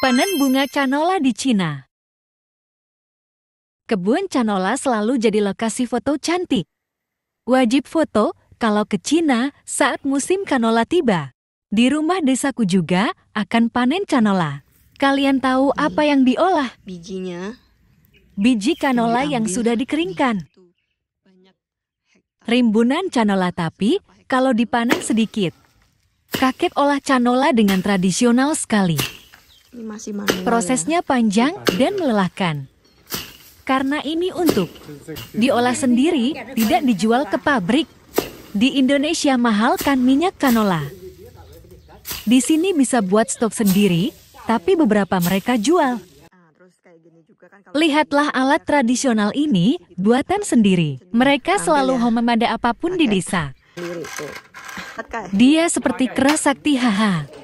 Panen bunga canola di Cina Kebun canola selalu jadi lokasi foto cantik. Wajib foto kalau ke Cina saat musim canola tiba. Di rumah desaku juga akan panen canola. Kalian tahu apa yang diolah? Bijinya. Biji canola yang sudah dikeringkan. Rimbunan canola tapi kalau dipanen sedikit. Kakek olah canola dengan tradisional sekali. Ini masih manual. Ya. Prosesnya ya. panjang dan melelahkan. Karena ini untuk diolah sendiri, tidak dijual ke pabrik. Di Indonesia mahal kan minyak kanola. Di sini bisa buat stok sendiri, tapi beberapa mereka jual. Lihatlah alat tradisional ini, buatan sendiri. Mereka selalu home ya. ada apapun di desa. Dia seperti keras sakti haha.